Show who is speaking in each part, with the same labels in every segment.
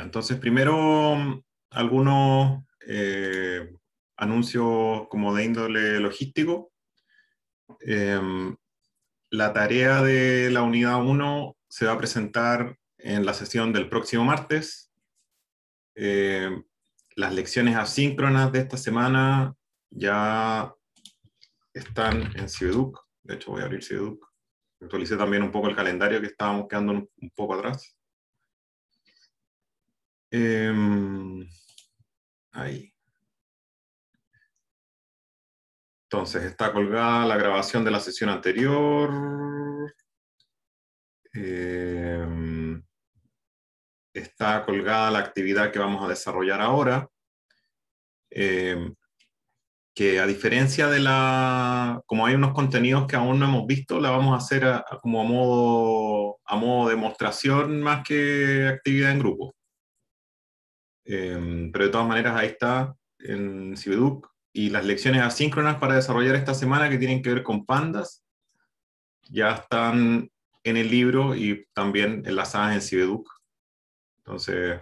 Speaker 1: entonces primero algunos eh, anuncios como de índole logístico. Em, la tarea de la unidad 1 se va a presentar en la sesión del próximo martes. Em, las lecciones asíncronas de esta semana ya están en Ciduc. De hecho, voy a abrir CEDUC. Actualicé también un poco el calendario que estábamos quedando un
Speaker 2: poco atrás. Em, ahí. Entonces, está colgada la grabación de la sesión anterior.
Speaker 1: Em, está colgada la actividad que vamos a desarrollar ahora. Em, que a diferencia de la, como hay unos contenidos que aún no hemos visto, la vamos a hacer como a modo, a modo demostración más que actividad en grupo. Em, pero de todas maneras, ahí está en Cibeduc y las lecciones asíncronas para desarrollar esta semana que tienen que ver con pandas ya están en el libro y también enlazadas en Cibeduc. Entonces,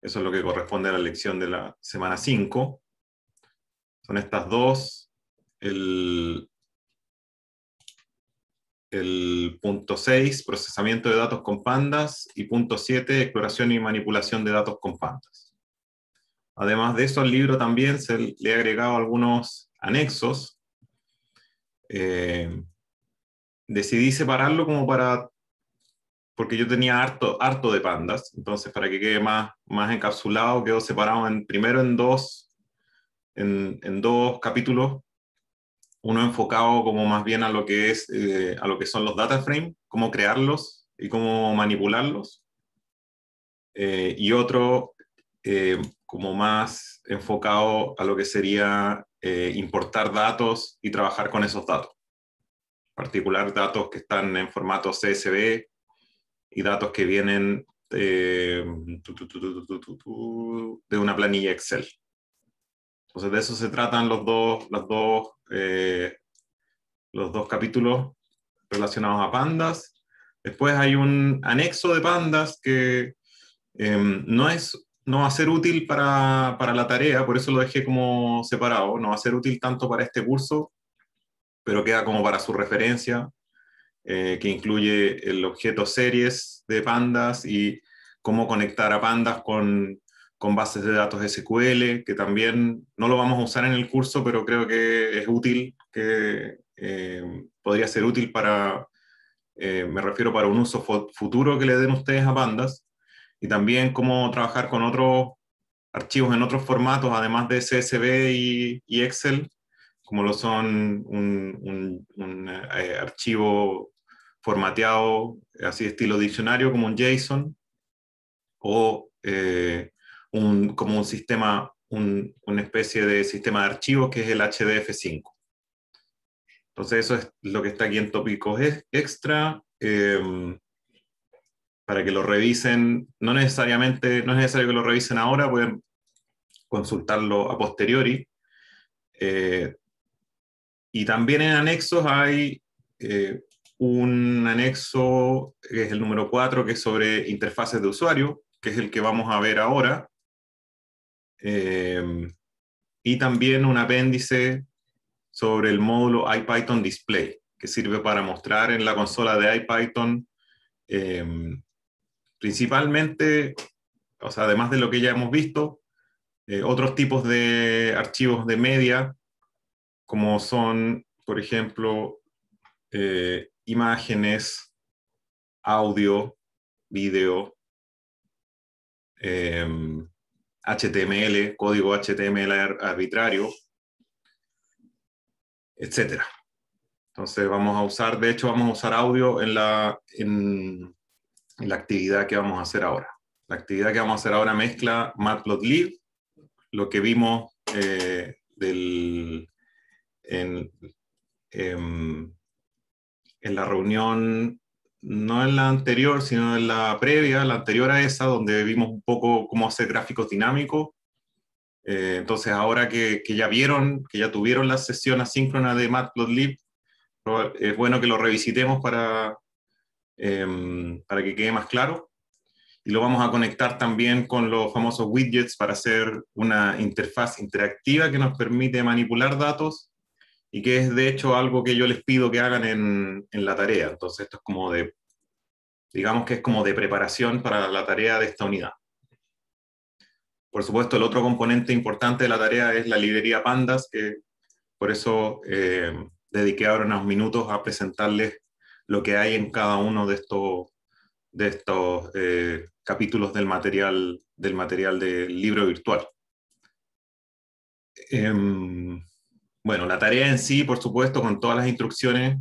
Speaker 1: eso es lo que corresponde a la lección de la semana 5. Son estas dos, el, el punto 6, procesamiento de datos con pandas, y punto 7, exploración y manipulación de datos con pandas. Además de eso, al libro también se le he agregado algunos anexos. Eh, decidí separarlo como para, porque yo tenía harto, harto de pandas, entonces para que quede más, más encapsulado, quedó separado en, primero en dos, en dos capítulos uno enfocado como más bien a lo que, es, eh, a lo que son los data frame, cómo crearlos y cómo manipularlos. Eh, y otro eh, como más enfocado a lo que sería importar datos y trabajar con esos datos. En particular datos que están en formato CSV y datos que vienen de una planilla Excel. Entonces de eso se tratan los dos, las dos eh, los dos capítulos relacionados a pandas. Después hay un anexo de pandas que em, no, es, no va a ser útil para, para, la tarea, por eso lo dejé como separado. No va a ser útil tanto para este curso, pero queda como para su referencia, eh, que incluye el objeto series de pandas y cómo conectar a pandas con con bases de datos SQL, que también no lo vamos a usar en el curso, pero creo que es útil, que eh, podría ser útil para, eh, me refiero para un uso futuro que le den ustedes a pandas, y también cómo trabajar con otros archivos en otros formatos, además de CSV y, Excel, como lo son un, eh, archivo formateado, así estilo diccionario, como un JSON, o un, como un sistema, una especie de sistema de archivos que es el HDF5. Entonces eso es lo que está aquí en tópicos extra, eh, para que lo revisen, no necesariamente, no es necesario que lo revisen ahora, pueden consultarlo a posteriori. Eh, y también en anexos hay eh, un anexo que es el número 4, que es sobre interfaces de usuario, que es el que vamos a ver ahora. Em, y también un apéndice sobre el módulo IPython Display, que sirve para mostrar en la consola de IPython em, principalmente, o sea, además de lo que ya hemos visto, eh, otros tipos de archivos de media, como son, por ejemplo, eh, imágenes, audio, video, em, HTML, código HTML arbitrario, etcétera. Entonces vamos a usar, de hecho vamos a usar audio en la, en, la actividad que vamos a hacer ahora. La actividad que vamos a hacer ahora mezcla Matplotlib, lo que vimos eh, del, em, en, la reunión no en la anterior, sino en la previa, la anterior a esa, donde vimos un poco cómo hacer gráficos dinámicos. Eh, entonces, ahora que, ya vieron, que ya tuvieron la sesión asíncrona de Matplotlib, es bueno que lo revisitemos para, em, para que quede más claro. Y lo vamos a conectar también con los famosos widgets para hacer una interfaz interactiva que nos permite manipular datos y que es de hecho algo que yo les pido que hagan en, en la tarea. Entonces, esto es como de, digamos que es como de preparación para la tarea de esta unidad. Por supuesto, el otro componente importante de la tarea es la librería Pandas, que por eso eh, dediqué ahora unos minutos a presentarles lo que hay en cada uno de estos, de estos eh, capítulos del material del material del libro virtual. Eh, bueno, la tarea en sí, por supuesto, con todas las instrucciones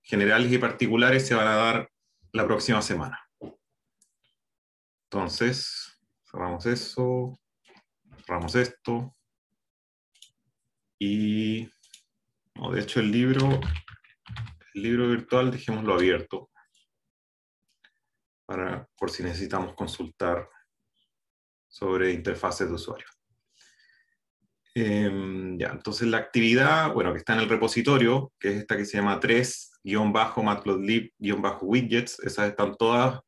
Speaker 1: generales y particulares, se van a dar la próxima semana. Entonces, cerramos eso, cerramos esto. Y, de hecho, el libro, el libro virtual, dejémoslo abierto, para, por si necesitamos consultar sobre interfaces de usuario. Em, ya, entonces la actividad, bueno, que está en el repositorio, que es esta que se llama 3-matplotlib-widgets, esas están todas,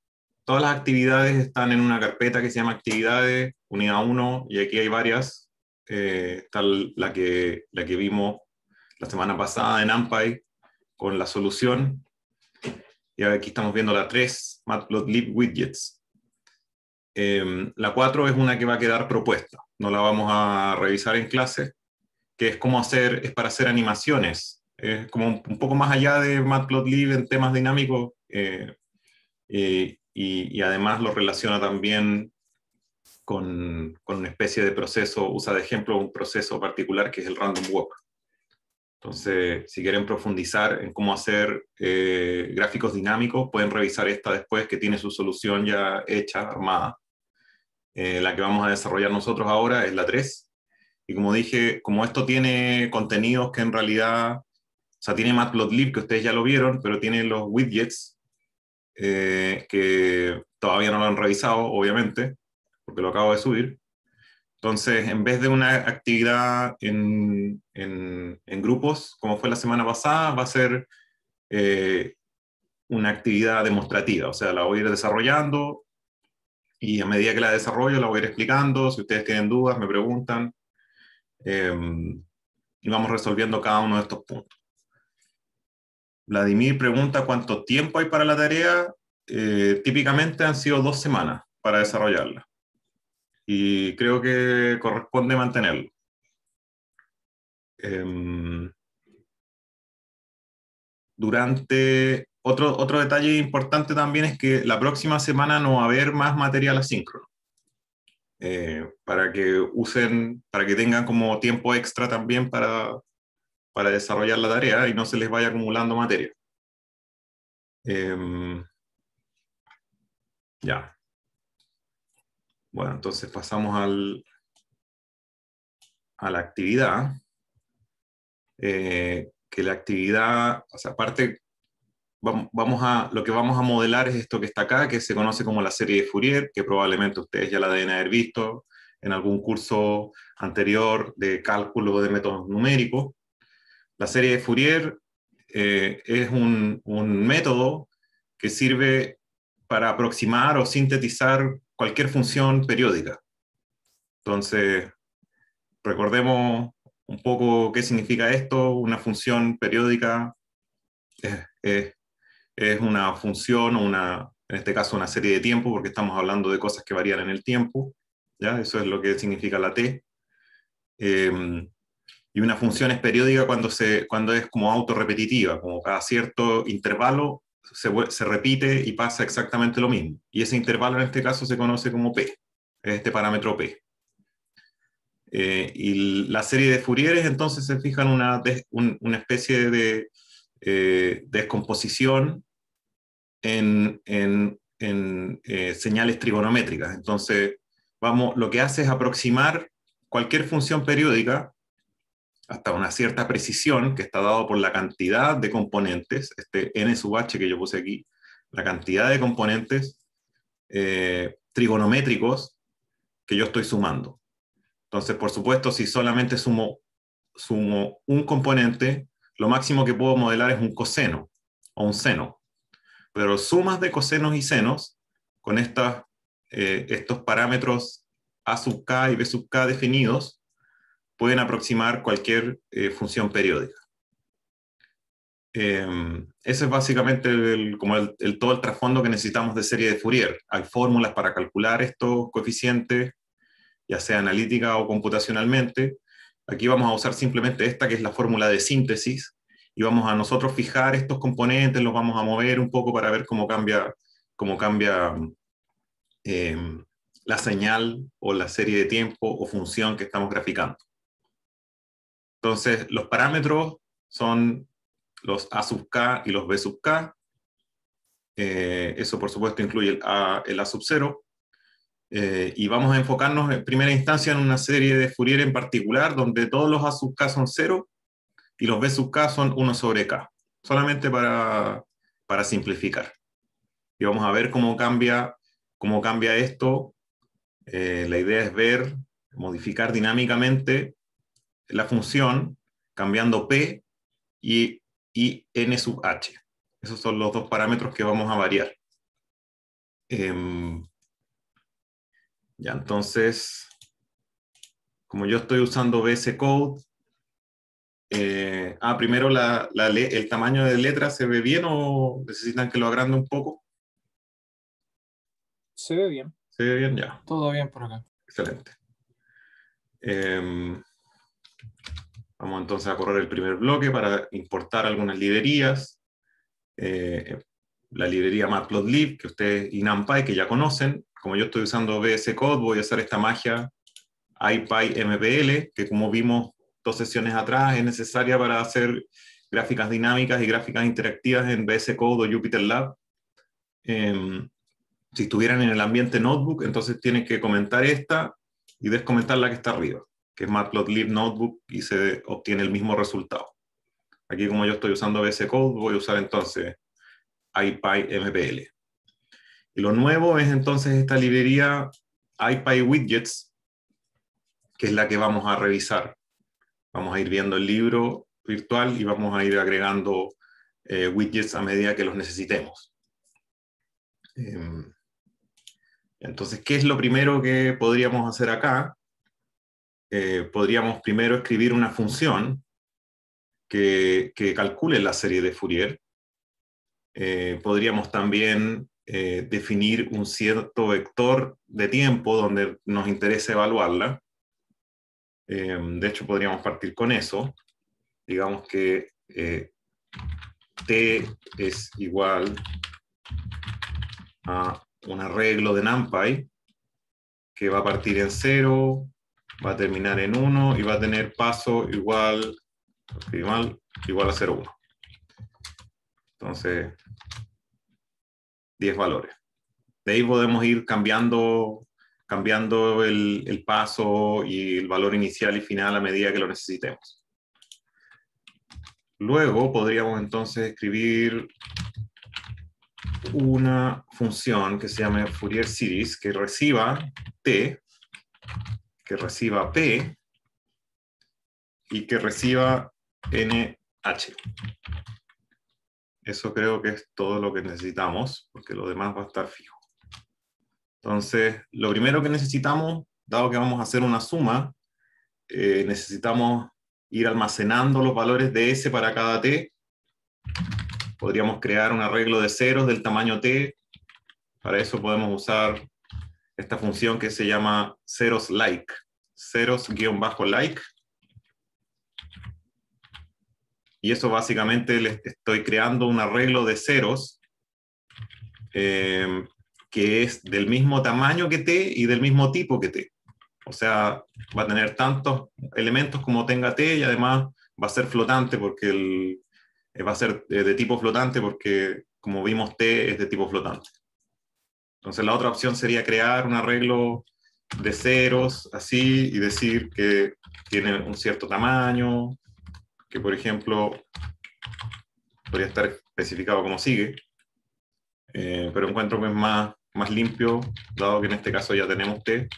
Speaker 1: todas las actividades están en una carpeta que se llama actividades, unidad 1, y aquí hay varias, eh, está la que, la que vimos la semana pasada en NumPy con la solución, y aquí estamos viendo la 3, matplotlib-widgets, Em, la 4 es una que va a quedar propuesta, no la vamos a revisar en clase, que es cómo hacer, es para hacer animaciones, es como un, poco más allá de Matplotlib en temas dinámicos eh, eh, y, además lo relaciona también con, con, una especie de proceso, usa de ejemplo un proceso particular que es el random walk. Entonces, si quieren profundizar en cómo hacer eh, gráficos dinámicos, pueden revisar esta después que tiene su solución ya hecha, armada. Eh, la que vamos a desarrollar nosotros ahora es la 3. Y como dije, como esto tiene contenidos que en realidad, o sea, tiene Matplotlib, que ustedes ya lo vieron, pero tiene los widgets, eh, que todavía no lo han revisado, obviamente, porque lo acabo de subir. Entonces, en vez de una actividad en, grupos, como fue la semana pasada, va a ser eh, una actividad demostrativa. O sea, la voy a ir desarrollando, y a medida que la desarrollo la voy a ir explicando, si ustedes tienen dudas, me preguntan, em, y vamos resolviendo cada uno de estos puntos. Vladimir pregunta cuánto tiempo hay para la tarea. Eh, típicamente han sido dos semanas para desarrollarla y creo que
Speaker 2: corresponde mantenerlo. Em, durante otro, detalle importante también es que
Speaker 1: la próxima semana no va a haber más material asíncrono. Eh, para que usen, para que tengan como tiempo extra también para, para desarrollar la tarea y no se les vaya acumulando materia.
Speaker 2: Em, ya. Bueno, entonces pasamos al, a la actividad. Eh, que
Speaker 1: la actividad, o sea, aparte vamos a, lo que vamos a modelar es esto que está acá, que se conoce como la serie de Fourier, que probablemente ustedes ya la deben haber visto en algún curso anterior de cálculo de métodos numéricos. La serie de Fourier eh, es un, método que sirve para aproximar o sintetizar cualquier función periódica. Entonces, recordemos un poco qué significa esto. Una función periódica es es una función o una, en este caso una serie de tiempo, porque estamos hablando de cosas que varían en el tiempo, ¿ya? Eso es lo que significa la T. Em, y una función es periódica cuando, se, cuando es como autorrepetitiva, como cada cierto intervalo se, se, repite y pasa exactamente lo mismo. Y ese intervalo en este caso se conoce como P, es este parámetro P. Eh, y la serie de Fourier entonces se fijan una, una especie de eh, descomposición en, eh, señales trigonométricas. Entonces, vamos, lo que hace es aproximar cualquier función periódica hasta una cierta precisión que está dado por la cantidad de componentes, este n sub h que yo puse aquí, la cantidad de componentes eh, trigonométricos que yo estoy sumando. Entonces, por supuesto, si solamente sumo un componente, lo máximo que puedo modelar es un coseno o un seno pero sumas de cosenos y senos con estas, eh, estos parámetros a sub k y b sub k definidos pueden aproximar cualquier eh, función periódica. Em, ese es básicamente como el, todo el trasfondo que necesitamos de serie de Fourier. Hay fórmulas para calcular estos coeficientes, ya sea analítica o computacionalmente. Aquí vamos a usar simplemente esta, que es la fórmula de síntesis, y vamos a nosotros fijar estos componentes, los vamos a mover un poco para ver cómo cambia, cómo cambia eh, la señal o la serie de tiempo o función que estamos graficando. Entonces, los parámetros son los A sub K y los B sub K. Eh, eso, por supuesto, incluye el A, sub 0. Eh, y vamos a enfocarnos en primera instancia en una serie de Fourier en particular, donde todos los A sub K son cero y los B sub K son 1 sobre K, solamente para, simplificar. Y vamos a ver cómo cambia, cómo cambia esto. Eh, la idea es ver, modificar dinámicamente la función cambiando P y, N sub H. Esos son los dos parámetros que vamos a variar. Em, ya, entonces, como yo estoy usando BS Code, eh, ah, primero, ¿el tamaño de letra se ve bien o necesitan que lo agrande un poco? Se ve bien. Se ve bien, ya. Todo bien por acá. Excelente. Em, vamos entonces a correr el primer bloque para importar algunas librerías. Eh, eh, la librería Matplotlib, que ustedes y NumPy, que ya conocen. Como yo estoy usando VS Code, voy a hacer esta magia ipympl que como vimos dos sesiones atrás, es necesaria para hacer gráficas dinámicas y gráficas interactivas en VS Code o JupyterLab. Lab. Em, si estuvieran en el ambiente notebook, entonces tienen que comentar esta y descomentar la que está arriba, que es Matplotlib Notebook y se obtiene el mismo resultado. Aquí como yo estoy usando VS Code, voy a usar entonces IPyMPL. Y lo nuevo es entonces esta librería IPyWidgets, que es la que vamos a revisar. Vamos a ir viendo el libro virtual y vamos a ir agregando eh, widgets a medida que los necesitemos. Em, entonces, ¿qué es lo primero que podríamos hacer acá? Eh, podríamos primero escribir una función que, que calcule la serie de Fourier. Eh, podríamos también definir un cierto vector de tiempo donde nos interese evaluarla. Em, de hecho, podríamos partir con eso. Digamos que eh, T es igual a un arreglo de NumPy que va a partir en 0, va a terminar en 1 y va a tener paso igual, igual, igual a 0,1. Entonces, 10 valores. De ahí podemos ir cambiando cambiando el, paso y el valor inicial y final a medida que lo necesitemos. Luego podríamos entonces escribir una función que se llame Fourier Series que reciba t, que reciba p y que reciba nh. Eso creo que es todo lo que necesitamos, porque lo demás va a estar fijo. Entonces, lo primero que necesitamos, dado que vamos a hacer una suma, eh, necesitamos ir almacenando los valores de S para cada T. Podríamos crear un arreglo de ceros del tamaño T. Para eso podemos usar esta función que se llama ceros like, ceros-like. Y eso básicamente les estoy creando un arreglo de ceros eh, que es del mismo tamaño que T y del mismo tipo que T. O sea, va a tener tantos elementos como tenga T y además va a ser flotante porque el, eh, va a ser eh, de tipo flotante porque como vimos T es de tipo flotante. Entonces la otra opción sería crear un arreglo de ceros así y decir que tiene un cierto tamaño, que por ejemplo podría estar especificado como sigue, eh, pero encuentro que es más más limpio, dado que en este caso ya tenemos T,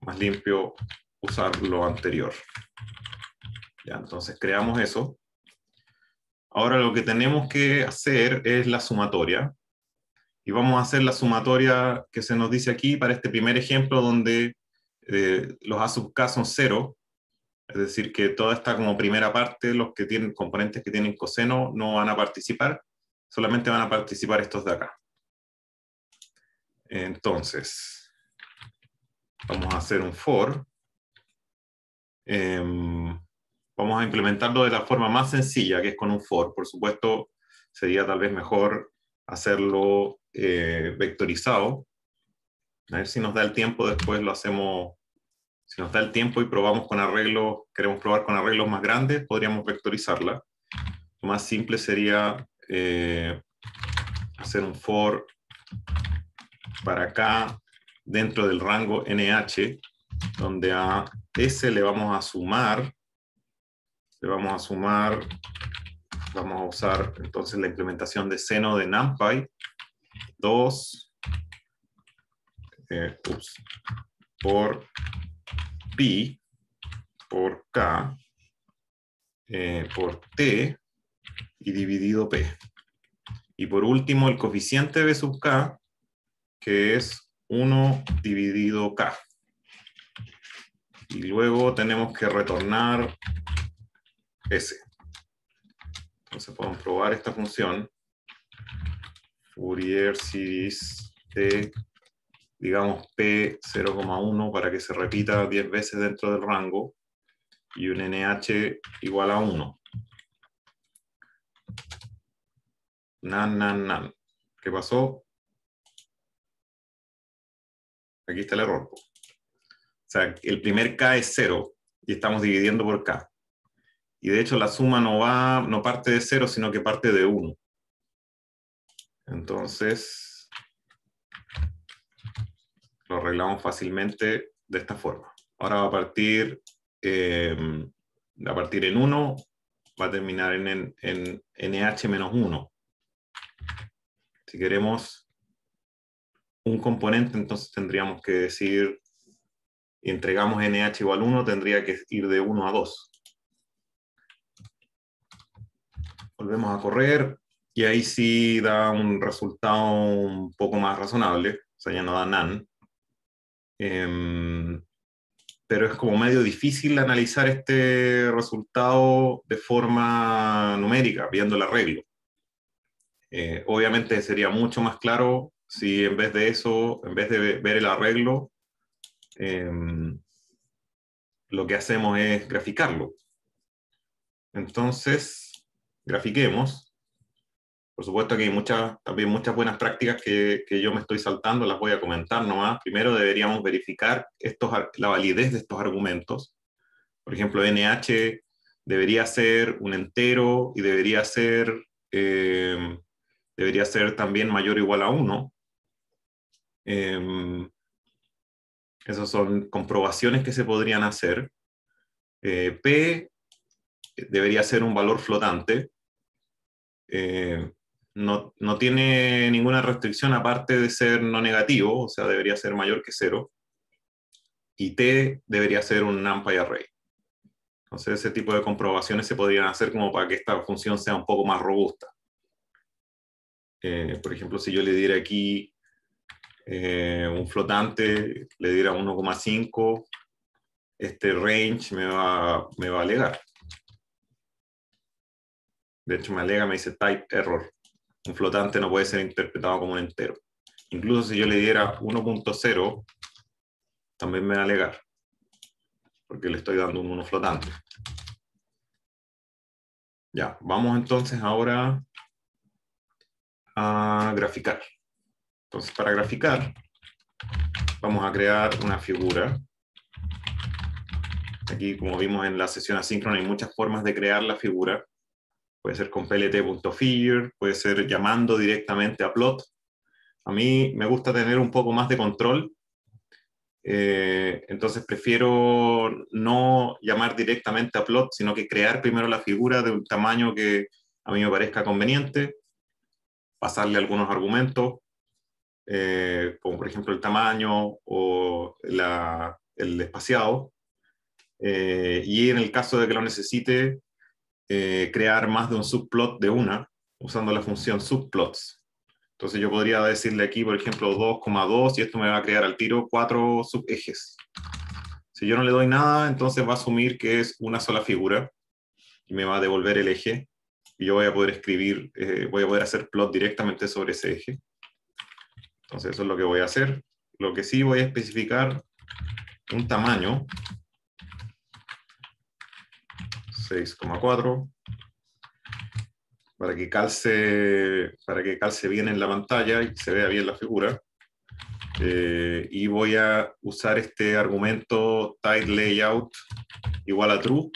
Speaker 1: más limpio usar lo anterior. Ya, entonces creamos eso. Ahora lo que tenemos que hacer es la sumatoria. Y vamos a hacer la sumatoria que se nos dice aquí para este primer ejemplo donde eh, los A sub K son cero. Es decir, que toda esta como primera parte, los que tienen componentes que tienen coseno no van a participar, solamente van a participar estos de acá. Entonces, vamos a hacer un for. Em, vamos a implementarlo de la forma más sencilla, que es con un for. Por supuesto, sería tal vez mejor hacerlo eh, vectorizado. A ver si nos da el tiempo, después lo hacemos, si nos da el tiempo y probamos con arreglos, queremos probar con arreglos más grandes, podríamos vectorizarla. Lo más simple sería eh, hacer un for para acá dentro del rango NH, donde a S le vamos a sumar, le vamos a sumar, vamos a usar entonces la implementación de seno de NumPy, 2
Speaker 2: eh, por pi, por k, eh, por t
Speaker 1: y dividido p. Y por último, el coeficiente b sub k que es 1 dividido K. Y luego tenemos que retornar S. Entonces podemos probar esta función. Fourier series T, digamos, P 0,1 para que se repita 10 veces dentro del rango y un NH igual a 1.
Speaker 2: Nan, nan, nan. ¿Qué pasó? Aquí está el error. O sea, el primer
Speaker 1: K es 0 y estamos dividiendo por K. Y de hecho la suma no, va, no parte de 0, sino que parte de 1. Entonces, lo arreglamos fácilmente de esta forma. Ahora va a partir, eh, a partir en 1, va a terminar en, en, en NH-1. Si queremos un componente, entonces tendríamos que decir, entregamos NH igual 1, tendría que ir de 1 a 2. Volvemos a correr y ahí sí da un resultado un poco más razonable, o sea, ya no da NAN. Em, pero es como medio difícil analizar este resultado de forma numérica, viendo el arreglo. Eh, obviamente sería mucho más claro si en vez de eso, en vez de ver el arreglo, em, lo que hacemos es graficarlo. Entonces, grafiquemos. Por supuesto que hay muchas, también muchas buenas prácticas que, yo me estoy saltando, las voy a comentar nomás. Primero deberíamos verificar la validez de estos argumentos. Por ejemplo, NH debería ser un entero y debería ser, em, debería ser también mayor o igual a 1. Em, esas son comprobaciones que se podrían hacer. Eh, P eh, debería ser un valor flotante. Eh, no, tiene ninguna restricción aparte de ser no negativo, o sea, debería ser mayor que cero. Y T debería ser un NumPy array. Entonces, ese tipo de comprobaciones se podrían hacer como para que esta función sea un poco más robusta. por ejemplo, si yo le diera aquí eh, un flotante le diera 1,5, este range me va, me va a alegar. De hecho, me alega, me dice type error. Un flotante no puede ser interpretado como un entero. Incluso si yo le diera 1.0, también me va a alegar,
Speaker 2: porque le estoy dando un 1 flotante. Ya, vamos entonces ahora a graficar. Entonces,
Speaker 1: para graficar, vamos a crear una figura. Aquí, como vimos en la sesión asíncrona, hay muchas formas de crear la figura. Puede ser con plt.figure, puede ser llamando directamente a plot. A mí me gusta tener un poco más de control. Eh, entonces prefiero no llamar directamente a plot, sino que crear primero la figura de un tamaño que a mí me parezca conveniente, pasarle algunos argumentos, eh, como por ejemplo el tamaño o el espaciado, eh, y en el caso de que lo necesite, eh, crear más de un subplot de una usando la función subplots. Entonces yo podría decirle aquí, por ejemplo, 2,2 y esto me va a crear al tiro cuatro subejes. Si yo no le doy nada, entonces va a asumir que es una sola figura y me va a devolver el eje y yo voy a poder escribir, voy a poder hacer plot directamente sobre ese eje. Entonces eso es lo que voy a hacer. Lo que sí voy a especificar un tamaño 6,4 para que calce para que calce bien en la pantalla y se vea bien la figura eh, y voy a usar este argumento tight layout igual a true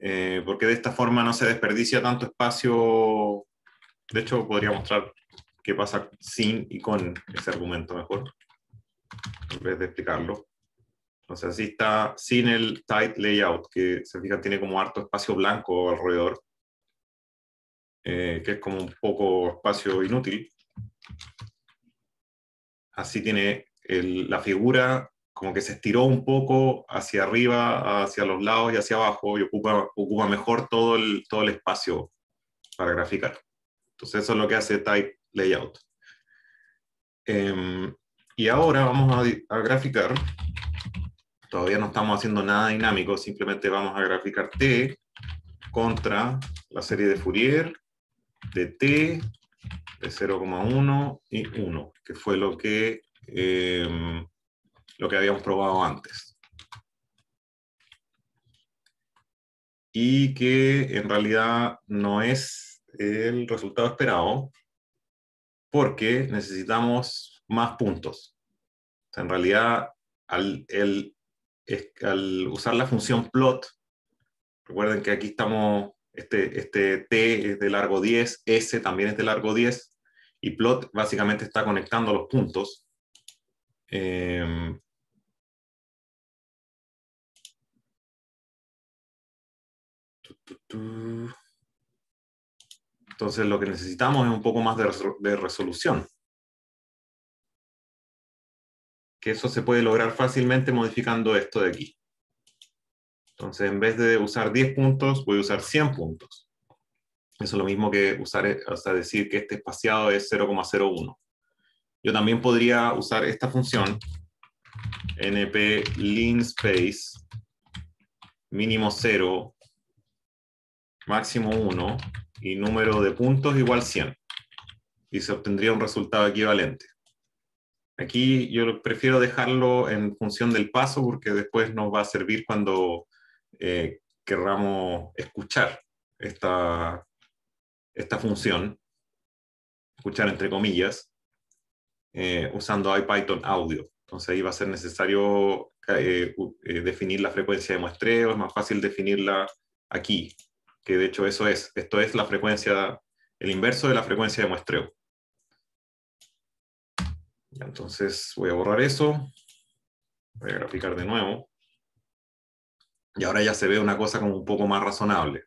Speaker 1: eh, porque de esta forma no se desperdicia tanto espacio de hecho podría mostrar qué pasa sin y con ese argumento mejor, en vez de explicarlo. Entonces así está sin el tight layout, que se fija tiene como harto espacio blanco alrededor, eh, que es como un poco espacio inútil. Así tiene la figura como que se estiró un poco hacia arriba, hacia los lados y hacia abajo y ocupa, ocupa mejor todo el, todo el espacio para graficar. Entonces eso es lo que hace tight, layout. Em, y ahora vamos a, graficar, todavía no estamos haciendo nada dinámico, simplemente vamos a graficar T contra la serie de Fourier de T de 0,1 y 1, que fue lo que, em, lo que habíamos probado antes. Y que en realidad no es el resultado esperado, porque necesitamos más puntos. en realidad, al, usar la función plot, recuerden que aquí estamos, este, este T es de largo 10, S también es de largo 10, y plot básicamente está conectando los
Speaker 2: puntos. Em, entonces lo que necesitamos es un poco más de, resolución.
Speaker 1: Que eso se puede lograr fácilmente modificando esto de aquí. Entonces en vez de usar 10 puntos, voy a usar 100 puntos. Eso es lo mismo que usar, eh, o decir que este espaciado es 0,01. Yo también podría usar esta función, np mínimo 0, máximo 1, y número de puntos igual 100. Y se obtendría un resultado equivalente. Aquí yo prefiero dejarlo en función del paso porque después nos va a servir cuando eh, querramos escuchar esta, esta función, escuchar entre comillas, eh, usando IPython audio. Entonces ahí va a ser necesario eh, eh, definir la frecuencia de muestreo, es más fácil definirla aquí, que de hecho eso es, esto es la frecuencia, el inverso de la frecuencia de muestreo. Entonces voy a borrar eso, voy a graficar de nuevo. Y ahora ya se ve una cosa como un poco más razonable.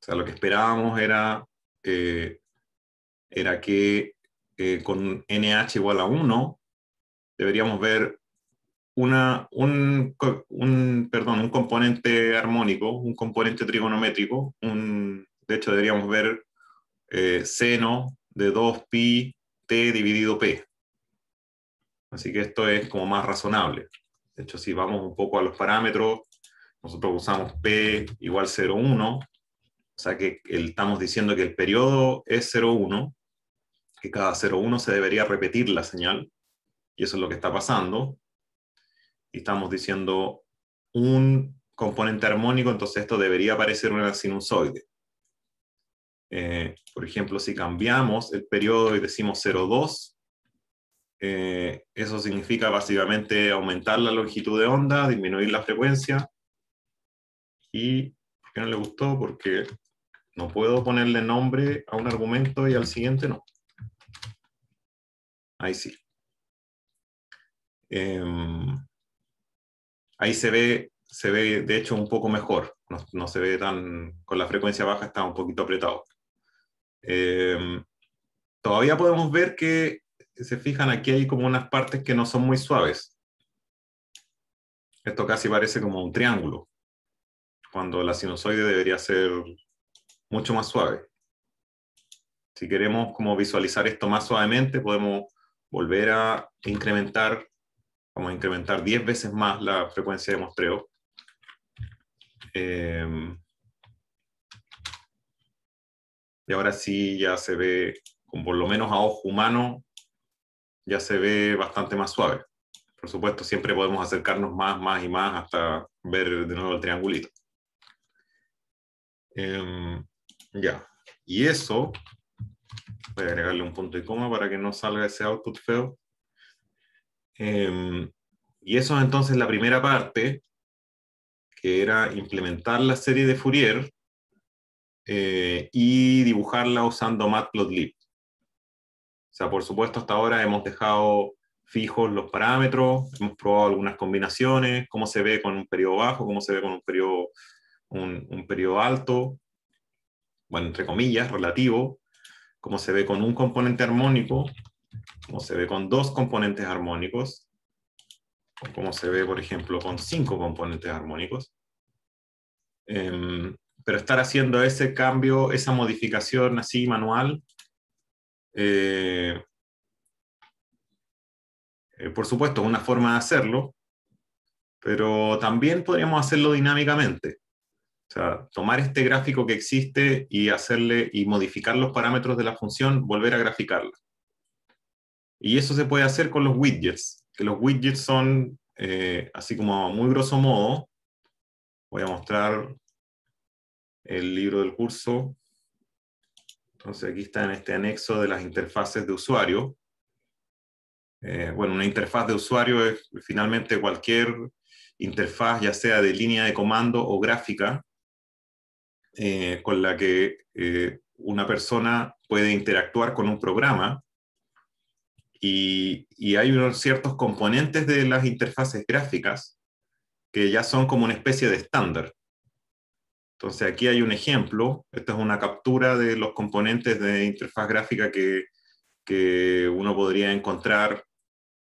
Speaker 1: O sea, lo que esperábamos era, eh, era que eh, con NH igual a 1 deberíamos ver un, perdón, un componente armónico, un componente trigonométrico, un, de hecho deberíamos ver eh, seno de 2pi t dividido p. Así que esto es como más razonable. De hecho, si vamos un poco a los parámetros, nosotros usamos p igual 0,1, o sea que estamos diciendo que el periodo es 0,1, que cada 0,1 se debería repetir la señal, y eso es lo que está pasando estamos diciendo un componente armónico, entonces esto debería parecer una sinusoide. Eh, por ejemplo, si cambiamos el periodo y decimos 0,2, eh, eso significa básicamente aumentar la longitud de onda, disminuir la frecuencia. ¿Y por qué no le gustó? Porque no puedo ponerle nombre a un argumento y al siguiente no. Ahí sí. Em, ahí se ve, se ve de hecho un poco mejor, no, no se ve tan, con la frecuencia baja está un poquito apretado. Em, todavía podemos ver que, se fijan, aquí hay como unas partes que no son muy suaves. Esto casi parece como un triángulo, cuando la sinusoide debería ser mucho más suave. Si queremos como visualizar esto más suavemente, podemos volver a incrementar Vamos a incrementar 10 veces más la frecuencia de mostreo. Em, y ahora sí ya se ve, con por lo menos a ojo humano, ya se ve bastante más suave. Por supuesto, siempre podemos acercarnos más, más y más hasta ver de nuevo el triangulito. Em, ya. Y eso, voy a agregarle un punto y coma para que no salga ese output feo. Em, y eso es entonces la primera parte, que era implementar la serie de Fourier eh, y dibujarla usando Matplotlib. O sea, por supuesto, hasta ahora hemos dejado fijos los parámetros, hemos probado algunas combinaciones, cómo se ve con un periodo bajo, cómo se ve con un periodo, un, un periodo alto, bueno, entre comillas, relativo, cómo se ve con un componente armónico, como se ve con dos componentes armónicos, o como se ve, por ejemplo, con cinco componentes armónicos. Em, pero estar haciendo ese cambio, esa modificación así manual, eh, eh, por supuesto, es una forma de hacerlo, pero también podríamos hacerlo dinámicamente. O sea, tomar este gráfico que existe y hacerle y modificar los parámetros de la función, volver a graficarla. Y eso se puede hacer con los widgets, que los widgets son, eh, así como muy grosso modo,
Speaker 2: voy a mostrar el libro del curso. Entonces aquí está en este anexo de las interfaces de usuario.
Speaker 1: Eh, bueno, una interfaz de usuario es finalmente cualquier interfaz, ya sea de línea de comando o gráfica, eh, con la que una persona puede interactuar con un programa y, hay unos ciertos componentes de las interfaces gráficas que ya son como una especie de estándar. Entonces aquí hay un ejemplo, esta es una captura de los componentes de interfaz gráfica que, que uno podría encontrar,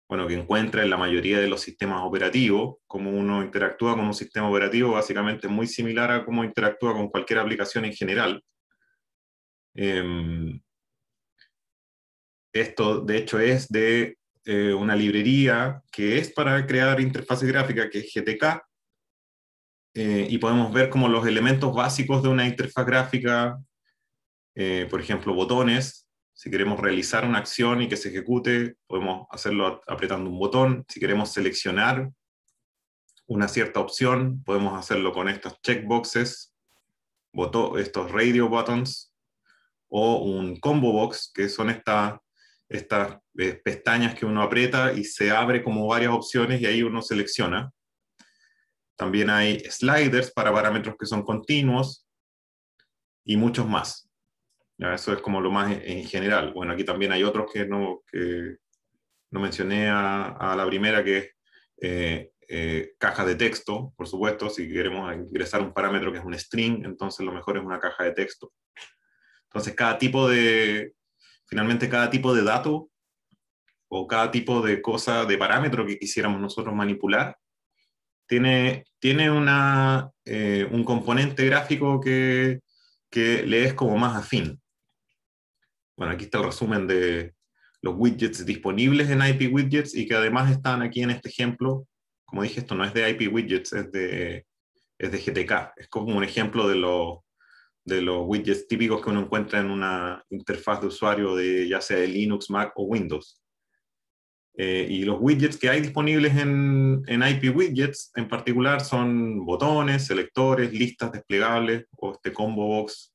Speaker 1: bueno, que encuentra en la mayoría de los sistemas operativos, como uno interactúa con un sistema operativo básicamente muy similar a cómo interactúa con cualquier aplicación en general. Em, esto, de hecho, es de eh, una librería que es para crear interfaces gráficas, que es GTK, eh, y podemos ver como los elementos básicos de una interfaz gráfica, eh, por ejemplo, botones. Si queremos realizar una acción y que se ejecute, podemos hacerlo apretando un botón. Si queremos seleccionar una cierta opción, podemos hacerlo con estos checkboxes, estos radio buttons, o un combo box, que son estas estas eh, pestañas que uno aprieta y se abre como varias opciones y ahí uno selecciona. También hay sliders para parámetros que son continuos y muchos más. eso es como lo más en general. Bueno, aquí también hay otros que no, que no mencioné a, la primera, que es eh, eh, caja de texto, por supuesto. Si queremos ingresar un parámetro que es un string, entonces lo mejor es una caja de texto. Entonces, cada tipo de, Finalmente, cada tipo de dato o cada tipo de cosa, de parámetro que quisiéramos nosotros manipular, tiene, tiene una, eh, un componente gráfico que, que le es como más afín. Bueno, aquí está el resumen de los widgets disponibles en IP widgets y que además están aquí en este ejemplo. Como dije, esto no es de IP widgets, es de, es de GTK. Es como un ejemplo de los de los widgets típicos que uno encuentra en una interfaz de usuario de ya sea de Linux, Mac o Windows. Eh, y los widgets que hay disponibles en, IP widgets en particular son botones, selectores, listas desplegables o este combo box,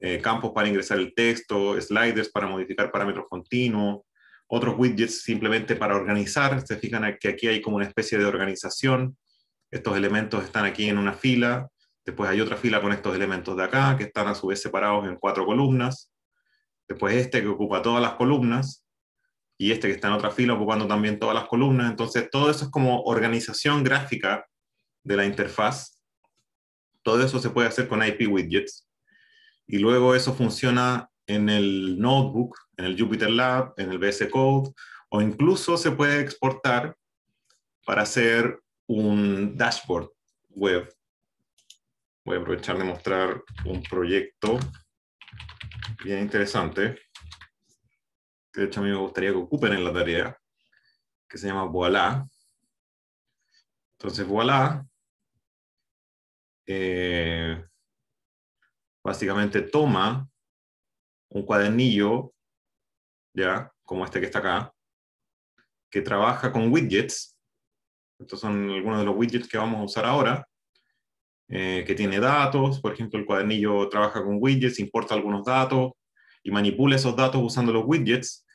Speaker 1: eh, campos para ingresar el texto, sliders para modificar parámetros continuos, otros widgets simplemente para organizar. Se fijan que aquí hay como una especie de organización. Estos elementos están aquí en una fila Después hay otra fila con estos elementos de acá, que están a su vez separados en cuatro columnas. Después este que ocupa todas las columnas. Y este que está en otra fila ocupando también todas las columnas. Entonces, todo eso es como organización gráfica de la interfaz. Todo eso se puede hacer con IP widgets. Y luego eso funciona en el notebook, en el Jupyter Lab, en el VS Code, o incluso se puede exportar para hacer un dashboard web voy a aprovechar de mostrar un proyecto bien interesante, que de hecho a mí me gustaría que ocupen en la tarea,
Speaker 2: que se llama Voilà. Entonces, Voilà eh, básicamente toma un cuadernillo, ya, como este que está acá,
Speaker 1: que trabaja con widgets. Estos son algunos de los widgets que vamos a usar ahora eh, que tiene datos, por ejemplo, el cuadernillo trabaja con widgets, importa algunos datos y manipula esos datos usando los widgets.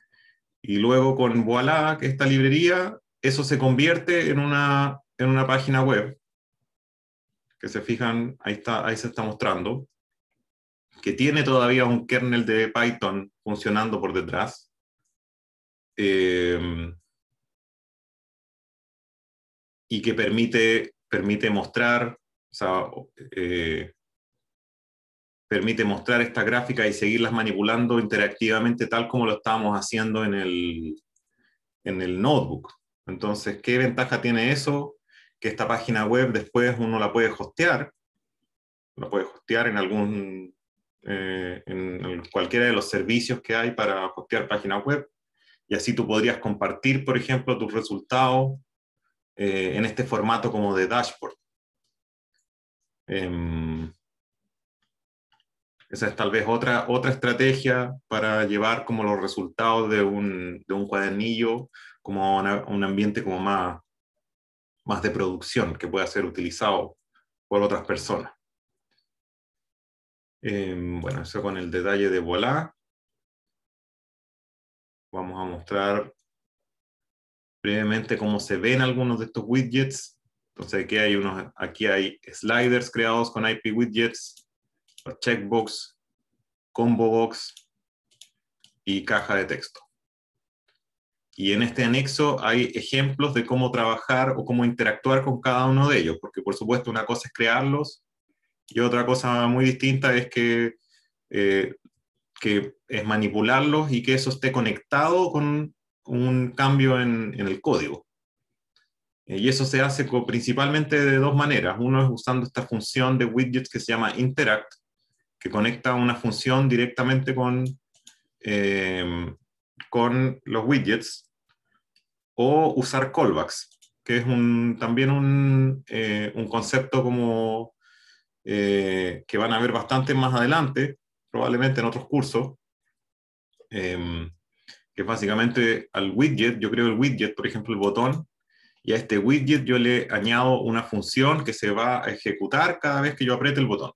Speaker 1: Y luego con Voila, que esta librería, eso se convierte en una, en una página web, que se fijan, ahí, está, ahí se está mostrando, que tiene todavía un
Speaker 2: kernel de Python funcionando por detrás. Em, y que permite, permite mostrar sea, eh, permite mostrar esta gráfica y seguirlas
Speaker 1: manipulando interactivamente tal como lo estábamos haciendo en el, en el notebook. Entonces, ¿qué ventaja tiene eso? Que esta página web después uno la puede hostear, la puede hostear en algún, eh, en cualquiera de los servicios que hay para hostear páginas web. Y así tú podrías compartir, por ejemplo, tus resultados eh, en este formato como de dashboard. Em, esa es tal vez otra, otra estrategia para llevar como los resultados de un, de un cuadernillo como un ambiente como más, más de producción que pueda ser utilizado
Speaker 2: por otras personas. Em, bueno, eso con el detalle de Volá. Vamos a mostrar
Speaker 1: brevemente cómo se ven algunos de estos widgets entonces aquí hay, unos, aquí hay sliders creados con IP widgets, checkbox, combo box y caja de texto. Y en este anexo hay ejemplos de cómo trabajar o cómo interactuar con cada uno de ellos, porque por supuesto una cosa es crearlos y otra cosa muy distinta es que, eh, que es manipularlos y que eso esté conectado con un cambio en el código. Eh, y eso se hace principalmente de dos maneras. Uno es usando esta función de widgets que se llama interact, que conecta una función directamente con, em, con los widgets, o usar callbacks, que es también eh, un, concepto como eh, que van a ver bastante más adelante, probablemente en otros cursos, em, que básicamente al widget, yo creo el widget, por ejemplo, el botón, y a este widget yo le añado una función que se va a ejecutar cada vez que yo apriete el botón.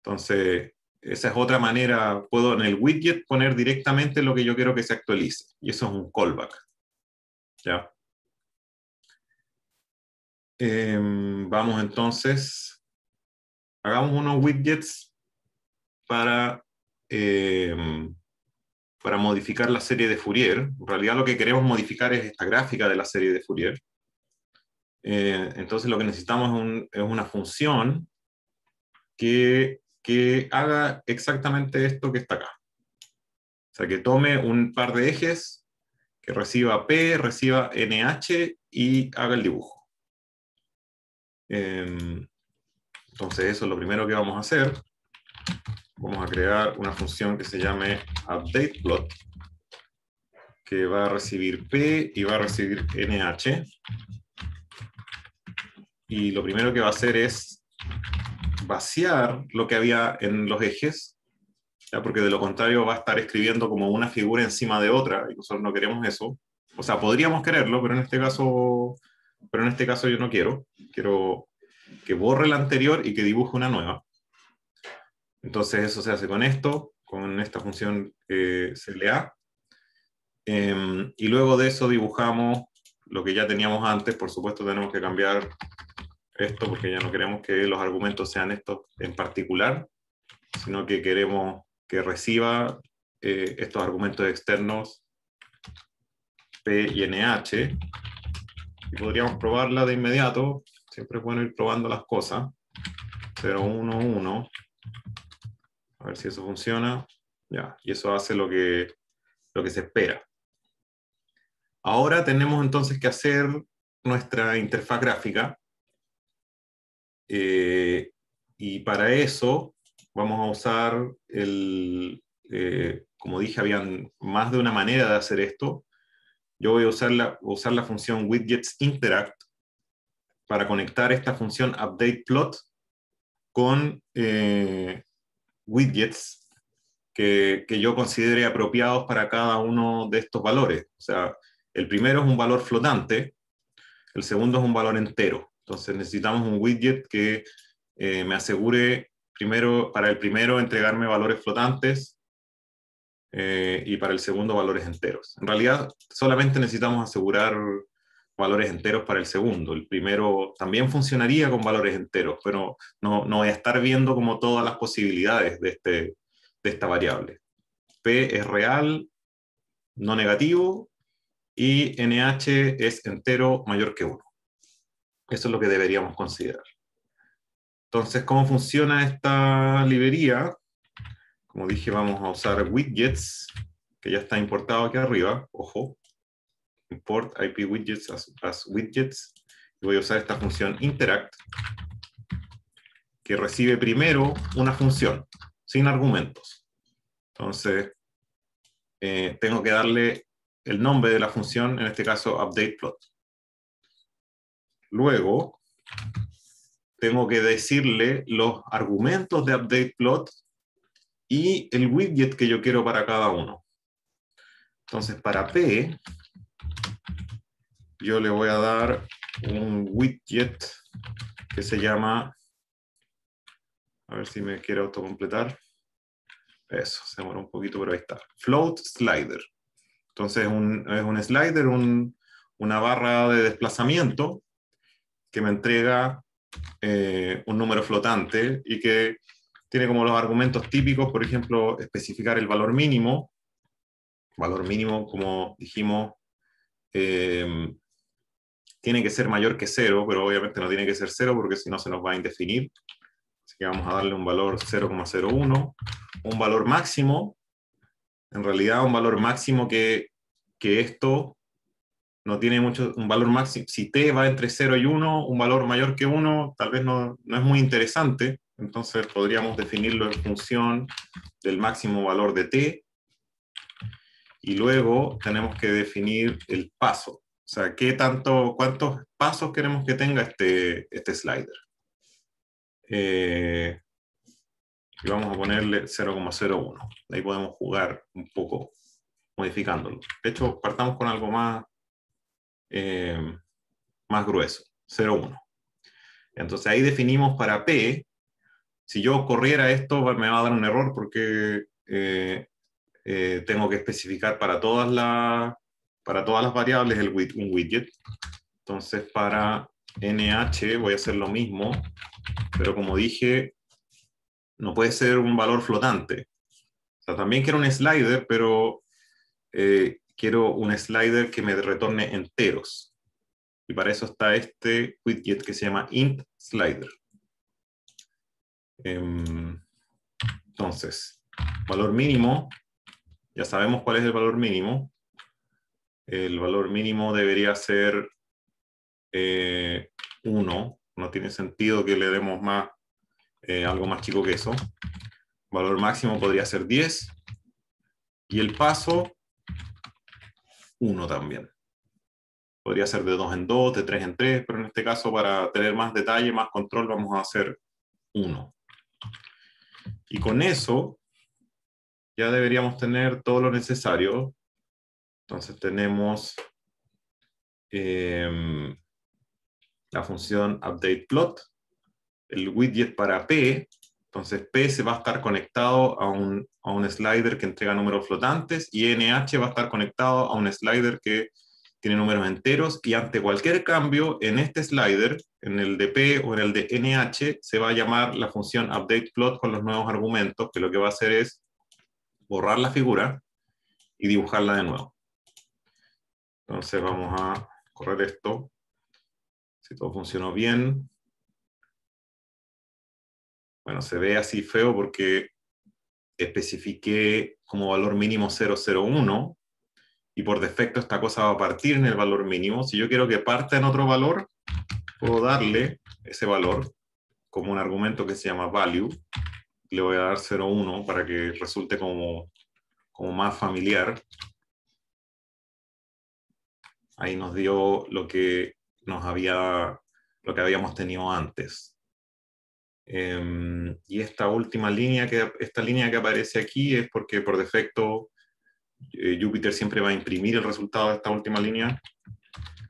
Speaker 1: Entonces, esa es otra manera, puedo en el widget poner directamente lo que yo quiero que se actualice, y eso es un callback.
Speaker 2: ¿Ya? Em, vamos entonces, hagamos unos widgets para
Speaker 1: em, para modificar la serie de Fourier. En realidad lo que queremos modificar es esta gráfica de la serie de Fourier. Eh, entonces lo que necesitamos es, una función que, haga exactamente esto que está acá. O sea, que tome un par de ejes, que reciba P, reciba NH y haga el dibujo. Em, entonces eso es lo primero que vamos a hacer vamos a crear una función que se llame updatePlot, que va a recibir P y va a recibir NH. Y lo primero que va a hacer es vaciar lo que había en los ejes, ¿ya? porque de lo contrario va a estar escribiendo como una figura encima de otra, y nosotros no queremos eso. O sea, podríamos quererlo, pero en este caso, pero en este caso yo no quiero. Quiero que borre la anterior y que dibuje una nueva. Entonces eso se hace con esto, con esta función eh, CLA. Em, y luego de eso dibujamos lo que ya teníamos antes. Por supuesto tenemos que cambiar esto porque ya no queremos que los argumentos sean estos en particular, sino que queremos que reciba eh, estos argumentos externos P y NH. Y podríamos probarla de inmediato. Siempre es bueno ir probando las cosas. 011, a ver si eso funciona. Ya, y eso hace lo que, lo que se espera. Ahora tenemos entonces que hacer nuestra interfaz gráfica. Eh, y para eso vamos a usar el, eh, como dije, habían más de una manera de hacer esto. Yo voy a usar la, usar la función widgets interact para conectar esta función update plot con, eh, widgets que, yo considere apropiados para cada uno de estos valores. O sea, el primero es un valor flotante, el segundo es un valor entero. Entonces necesitamos un widget que eh, me asegure primero, para el primero entregarme valores flotantes eh, y para el segundo valores enteros. En realidad solamente necesitamos asegurar valores enteros para el segundo. El primero también funcionaría con valores enteros, pero no, no voy a estar viendo como todas las posibilidades de, este, de esta variable. P es real, no negativo, y NH es entero mayor que 1. Eso es lo que deberíamos considerar. Entonces, ¿cómo funciona esta librería? Como dije, vamos a usar widgets, que ya está importado aquí arriba, ojo import IP widgets as, widgets. Y voy a usar esta función interact que recibe primero una función sin argumentos. Entonces, eh, tengo que darle el nombre de la función, en este caso updatePlot Luego, tengo que decirle los argumentos de updatePlot y el widget que yo quiero para cada uno. Entonces, para P, yo le voy a dar un widget que se llama, a ver si me quiere autocompletar. Eso, se demoró un poquito, pero ahí está. Float slider. Entonces es un slider, una barra de desplazamiento que me entrega eh, un número flotante y que tiene como los argumentos típicos, por ejemplo, especificar el valor mínimo, valor mínimo, como dijimos, eh, tiene que ser mayor que cero, pero obviamente no tiene que ser cero porque si no se nos va a indefinir. Así que vamos a darle un valor 0,01, un valor máximo, en realidad un valor máximo que, esto no tiene mucho, un valor máximo, si t va entre 0 y 1, un valor mayor que 1 tal vez no, no es muy interesante, entonces podríamos definirlo en función del máximo valor de t, y luego tenemos que definir el paso. O sea, tanto, ¿cuántos pasos queremos que tenga este, este slider? Eh, y vamos a ponerle 0,01. Ahí podemos jugar un poco modificándolo. De hecho, partamos con algo más, eh, más grueso, 0,1. Entonces ahí definimos para P, si yo corriera esto me va a dar un error porque eh, tengo que especificar para todas las para todas las variables el un widget. Entonces para nh voy a hacer lo mismo, pero como dije, no puede ser un valor flotante. también quiero un slider, pero eh, quiero un slider que me retorne enteros. Y para eso está este widget que se llama int slider. Em, entonces, valor mínimo, ya sabemos cuál es el valor mínimo el valor mínimo debería ser 1. Eh, no tiene sentido que le demos más, eh, algo más chico que eso. Valor máximo podría ser 10. Y el paso, 1 también. Podría ser de 2 en 2, de 3 en 3, pero en este caso para tener más detalle, más control, vamos a hacer 1. Y con eso ya deberíamos tener todo lo necesario entonces tenemos em, la función updatePlot, el widget para P, entonces P se va a estar conectado a un, slider que entrega números flotantes y NH va a estar conectado a un slider que tiene números enteros y ante cualquier cambio en este slider, en el de P o en el de NH, se va a llamar la función updatePlot con los nuevos argumentos que lo que va a hacer es borrar la figura y dibujarla de nuevo. Entonces
Speaker 2: vamos a correr esto. Si todo funcionó bien. Bueno, se ve así feo porque especifiqué
Speaker 1: como valor mínimo 001 y por defecto esta cosa va a partir en el valor mínimo. Si yo quiero que parta en otro valor, puedo darle ese valor como un argumento que se llama value. Le voy a dar 01 para que resulte como, como más familiar. Ahí nos dio lo que nos había, lo que habíamos tenido antes. Em, y esta última línea que, esta línea que aparece aquí es porque por defecto eh, Júpiter Jupyter siempre va a imprimir el resultado de esta última línea.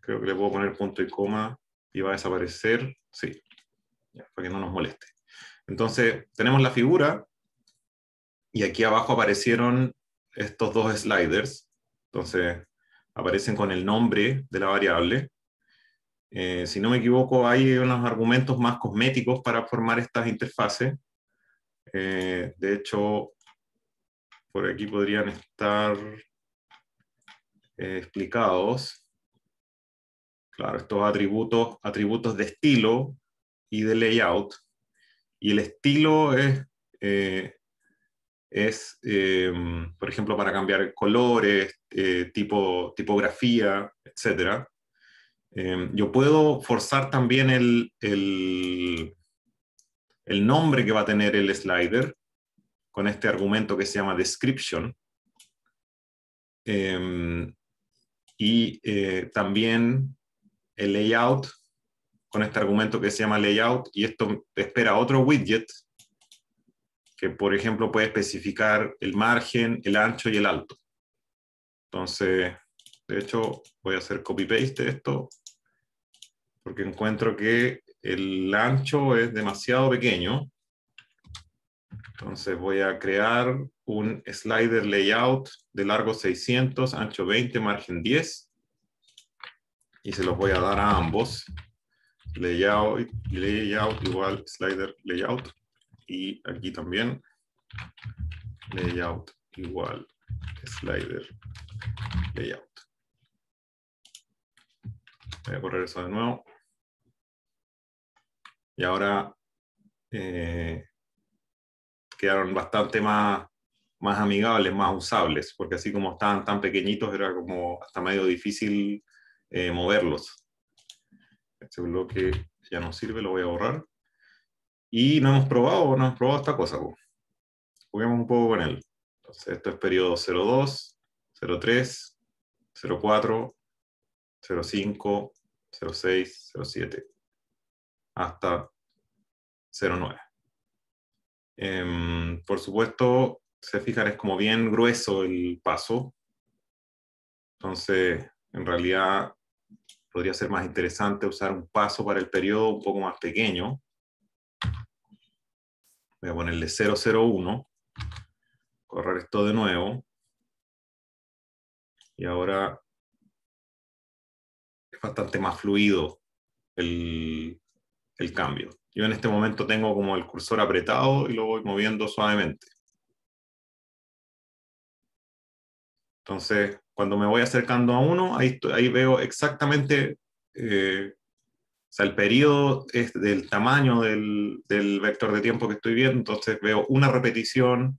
Speaker 1: Creo que le puedo poner punto y coma y va a desaparecer. Sí, para que no nos moleste. Entonces, tenemos la figura y aquí abajo aparecieron estos dos sliders. Entonces, aparecen con el nombre de la variable. Eh, si no me equivoco, hay unos argumentos más cosméticos para formar estas interfaces. Eh, de hecho, por aquí podrían estar eh, explicados. Claro, estos atributos, atributos de estilo y de layout. Y el estilo es, es, em, por ejemplo, para cambiar colores, eh, tipo, tipografía, etc. Em, yo puedo forzar también el, nombre que va a tener el slider con este argumento que se llama description. Em, y eh, también el layout con este argumento que se llama layout y esto espera otro widget que por ejemplo puede especificar el margen, el ancho y el alto. Entonces, de hecho, voy a hacer copy-paste esto, porque encuentro que el ancho es demasiado pequeño. Entonces voy a crear un slider layout de largo 600, ancho 20, margen 10. Y se los voy a dar a ambos. Layout, layout igual slider layout y aquí también layout
Speaker 2: igual slider layout. Voy a correr eso de nuevo. Y ahora eh, quedaron bastante más, más
Speaker 1: amigables, más usables, porque así como estaban tan pequeñitos era como hasta medio difícil eh, moverlos. Este bloque ya no sirve, lo voy a borrar. Y no hemos probado, no hemos probado esta cosa. Juguemos un poco con él. Entonces, esto es periodo 02, 03, 04, 05, 06, 07, hasta 09. Em, por supuesto, se fijan, es como bien grueso el paso. Entonces, en realidad, podría ser más interesante usar un paso para el periodo un poco más pequeño,
Speaker 2: Voy a ponerle 001. Correr esto de nuevo. Y ahora es bastante más fluido el, cambio. Yo en
Speaker 1: este momento tengo como el cursor apretado y lo voy moviendo suavemente. Entonces, cuando me voy acercando a uno, ahí, veo exactamente eh, o sea, el periodo es del tamaño del, vector de tiempo que estoy viendo, entonces veo una repetición.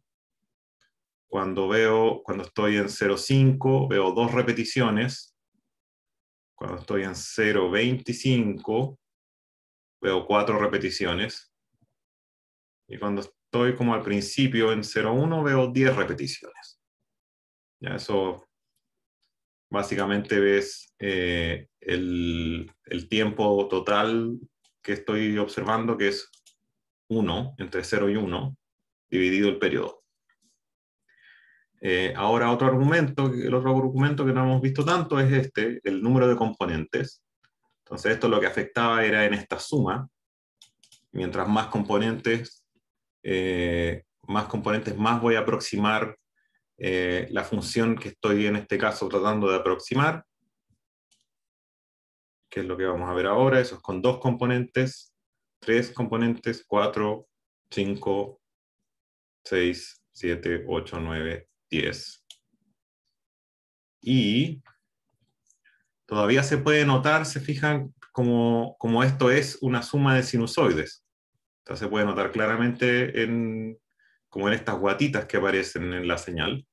Speaker 1: Cuando veo, cuando estoy en 0.5, veo dos repeticiones. Cuando estoy en 0.25, veo cuatro repeticiones. Y cuando estoy como al principio en 0.1, veo 10
Speaker 2: repeticiones.
Speaker 1: Ya eso Básicamente ves eh, el, tiempo total que estoy observando, que es 1, entre 0 y 1, dividido el periodo. Eh, ahora otro argumento, el otro argumento que no hemos visto tanto es este, el número de componentes. Entonces esto lo que afectaba era en esta suma, mientras más componentes, eh, más componentes más voy a aproximar eh, la función que estoy en este caso tratando de aproximar, que es lo que vamos a ver ahora, eso es con dos componentes, tres
Speaker 2: componentes, cuatro, cinco, seis, siete, ocho, nueve, diez. Y
Speaker 1: todavía se puede notar, se fijan, como, como esto es una suma de sinusoides. se puede notar claramente en, como en estas guatitas que aparecen en la señal.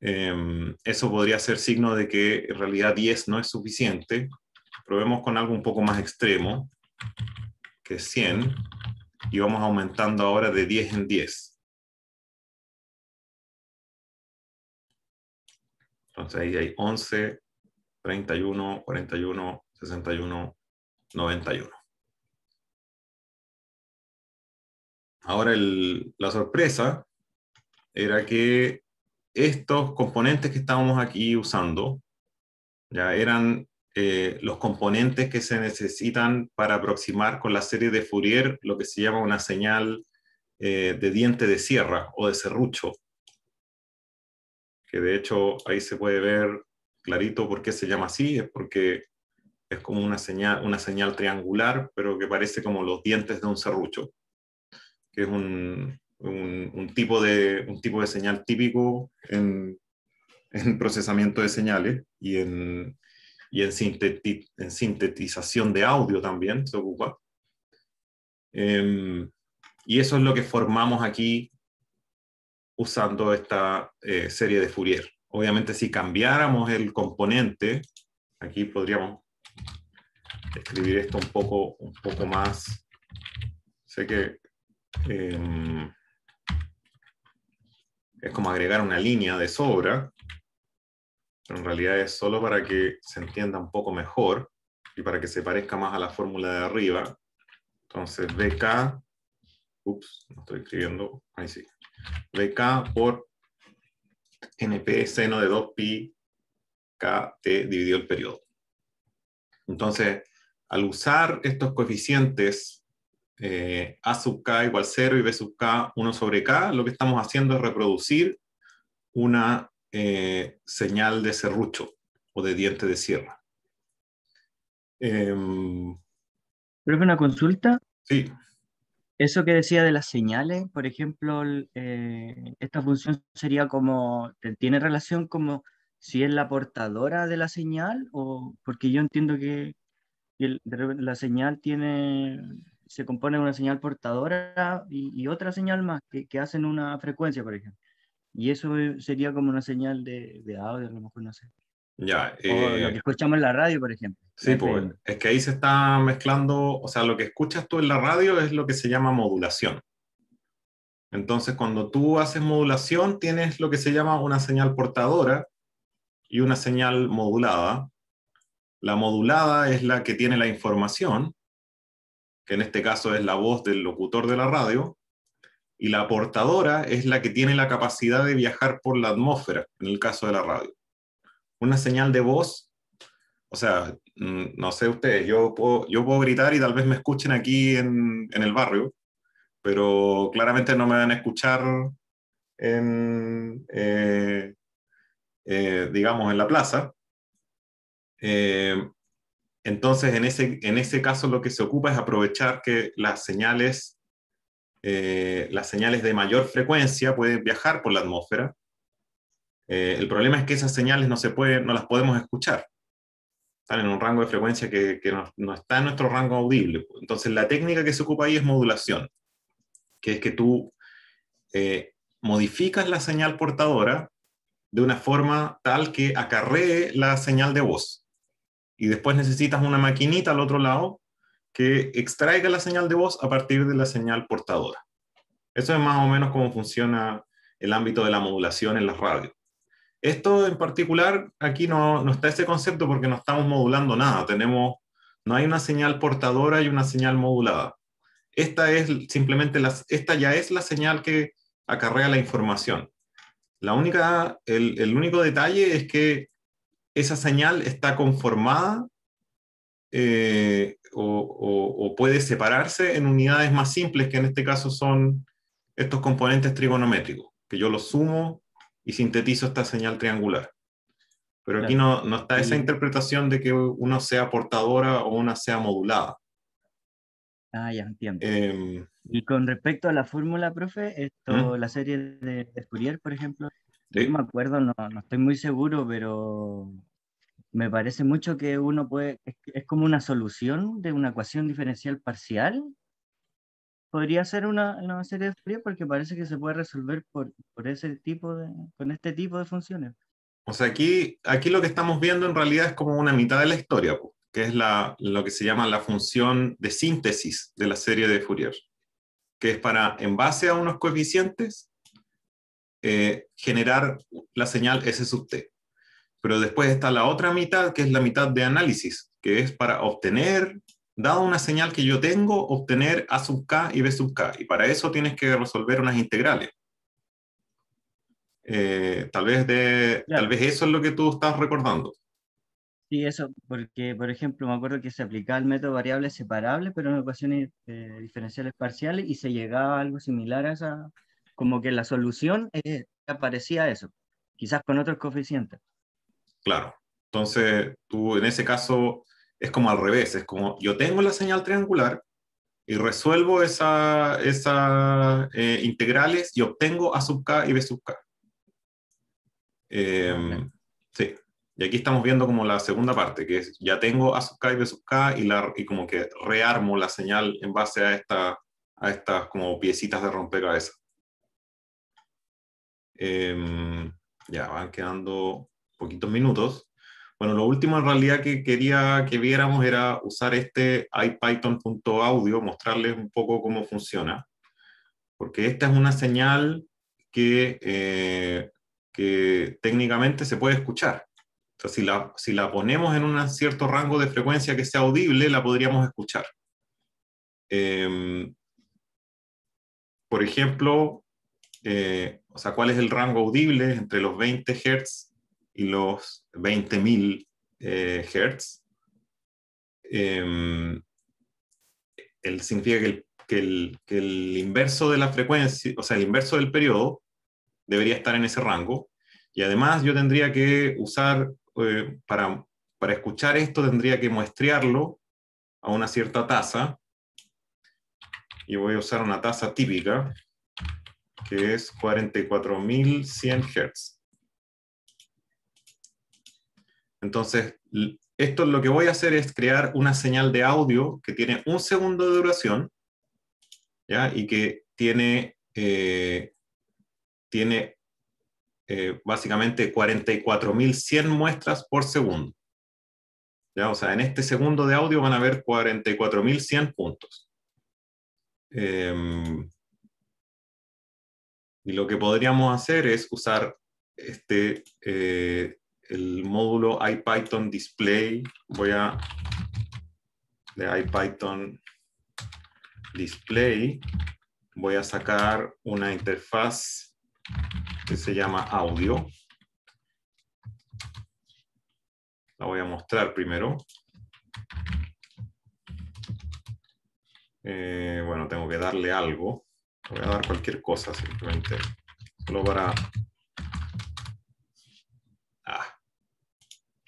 Speaker 1: Em, eso podría ser signo de que en realidad 10 no es suficiente. Probemos con algo un poco más extremo,
Speaker 2: que es 100, y vamos aumentando ahora de 10 en 10. Entonces ahí hay 11, 31, 41, 61, 91. Ahora, la sorpresa era que estos componentes que estábamos aquí usando
Speaker 1: ya eran eh, los componentes que se necesitan para aproximar con la serie de Fourier lo que se llama una señal eh, de diente de sierra o de serrucho. Que de hecho ahí se puede ver clarito por qué se llama así, es porque es como una señal, una señal triangular, pero que parece como los dientes de un serrucho que es un, un, tipo, de, un tipo de señal típico en, en procesamiento de señales y en, y en, en sintetización de audio también se ocupa. Em, y eso es lo que formamos aquí usando esta eh, serie de Fourier. Obviamente si cambiáramos el componente, aquí podríamos escribir esto un poco, un poco más. Sé que Em, es como agregar una línea de sobra, pero en realidad es solo para que se entienda un poco mejor y para que se parezca más a la fórmula de arriba. Entonces, BK, ups, no estoy escribiendo, ahí sí, BK por NP seno de 2pi KT dividido el periodo. Entonces, al usar estos coeficientes eh, A sub K igual 0 y B sub K 1 sobre K, lo que estamos haciendo es reproducir una eh, señal de serrucho o de diente de sierra.
Speaker 3: Eh, que una consulta. Sí. Eso que decía de las señales, por ejemplo, eh, esta función sería como, ¿tiene relación como si es la portadora de la señal? o Porque yo entiendo que la señal tiene se compone de una señal portadora y, otra señal más que, hacen una frecuencia, por ejemplo. Y eso eh, sería como una señal de, audio, a lo mejor no sé. Ya, eh, escuchamos la radio, por ejemplo. Sí, pues,
Speaker 1: es que ahí se está mezclando, o sea, lo que escuchas tú en la radio es lo que se llama modulación. Entonces, cuando tú haces modulación, tienes lo que se llama una señal portadora y una señal modulada. La modulada es la que tiene la información que en este caso es la voz del locutor de la radio, y la portadora es la que tiene la capacidad de viajar por la atmósfera, en el caso de la radio. Una señal de voz, o sea, mm, no sé ustedes, yo puedo, yo puedo gritar y tal vez me escuchen aquí en, el barrio, pero claramente no me van a escuchar en, eh, eh, digamos, en la plaza. Eh, entonces, en ese, caso lo que se ocupa es aprovechar que las señales, eh, las señales de mayor frecuencia pueden viajar por la atmósfera. Eh, el problema es que esas señales no, se pueden, las podemos escuchar. Están en un rango de frecuencia que, no, está en nuestro rango audible. Entonces, la técnica que se ocupa ahí es modulación, que es que tú eh, modificas la señal portadora de una forma tal que acarree la señal de voz y después necesitas una maquinita al otro lado que extraiga la señal de voz a partir de la señal portadora. Eso es más o menos cómo funciona el ámbito de la modulación en la radio Esto en particular, aquí no, está ese concepto porque no estamos modulando nada, tenemos, no hay una señal portadora y una señal modulada. Esta, es simplemente esta ya es la señal que acarrea la información. La única, el, el único detalle es que esa señal está conformada eh, o, puede separarse en unidades más simples, que en este caso son estos componentes trigonométricos, que yo los sumo y sintetizo esta señal triangular. Pero aquí no, no está esa interpretación de que una sea portadora o una sea modulada. Ah,
Speaker 3: ya entiendo. Em, y con respecto a la fórmula, profe, esto, ¿Mm? la serie de, de Fourier, por ejemplo, no me acuerdo, no, no, estoy muy seguro, pero me parece mucho que uno puede, es, es como una solución de una ecuación diferencial parcial. Podría ser una, una serie de Fourier porque parece que se puede resolver por, por, ese tipo de, con este tipo de funciones.
Speaker 1: O sea, aquí, aquí lo que estamos viendo en realidad es como una mitad de la historia, que es la, lo que se llama la función de síntesis de la serie de Fourier, que es para, en base a unos coeficientes, eh, generar la señal S sub T. Pero después está la otra mitad, que es la mitad de análisis, que es para obtener, dado una señal que yo tengo, obtener A sub K y B sub K. Y para eso tienes que resolver unas integrales. Eh, tal, vez de, tal vez eso es lo que tú estás recordando.
Speaker 3: Sí, eso, porque por ejemplo me acuerdo que se aplicaba el método variable separable, pero en ecuaciones eh, diferenciales parciales y se llegaba a algo similar a esa, como que la solución es parecía eso, quizás con otros coeficientes.
Speaker 1: Claro, entonces tú en ese caso es como al revés, es como yo tengo la señal triangular y resuelvo esas esa, eh, integrales y obtengo A sub k y B sub k. Em, sí, y aquí estamos viendo como la segunda parte, que es ya tengo A sub k y B sub k y, la, y como que rearmo la señal en base a, esta, a estas como piecitas de rompecabezas. Em, ya van quedando poquitos minutos. Bueno, lo último en realidad que quería que viéramos era usar este ipython.audio, mostrarles un poco cómo funciona, porque esta es una señal que, eh, que técnicamente se puede escuchar. O sea, si la, si la ponemos en un cierto rango de frecuencia que sea audible, la podríamos escuchar. Em, por ejemplo, eh, o sea, ¿cuál es el rango audible entre los 20 Hz y los 20.000 eh, Hz? Em, el, significa que el, inverso de la frecuencia, o sea, el inverso del periodo debería estar en ese rango. Y además yo tendría que usar, eh, para, para escuchar esto tendría que muestrearlo a una cierta tasa. Y voy a usar una tasa típica, que es 44.100 Hz. Entonces, esto lo que voy a hacer es crear una señal de audio que tiene un segundo de duración, ¿ya? y que tiene, eh, tiene eh, básicamente 44.100 muestras por segundo. ¿Ya? O sea, en este segundo de audio van a haber 44.100 puntos. Em, y lo que podríamos hacer es usar este, eh, el módulo IPython display. Voy a de IPython display. Voy a sacar una interfaz que se llama audio. La voy a mostrar primero. Eh, bueno, tengo que darle algo. Voy a dar cualquier cosa simplemente. Solo para... Ah.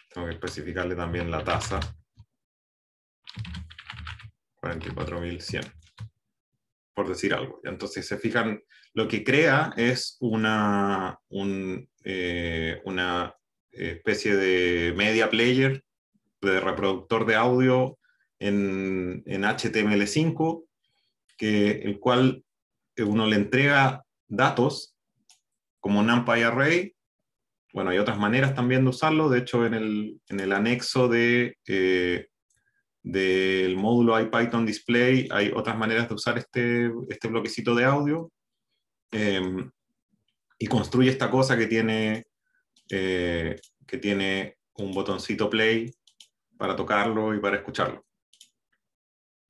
Speaker 1: Tengo que especificarle también la tasa. 44.100. Por decir algo. Entonces, se fijan, lo que crea es una, eh, una especie de media player, de reproductor de audio en, en HTML5, que, el cual uno le entrega datos como NumPy Array. Bueno, hay otras maneras también de usarlo. De hecho, en el, en el anexo de, eh, del módulo IPython Display hay otras maneras de usar este, este bloquecito de audio. Em, y construye esta cosa que tiene, eh, que tiene un botoncito play para tocarlo y para escucharlo.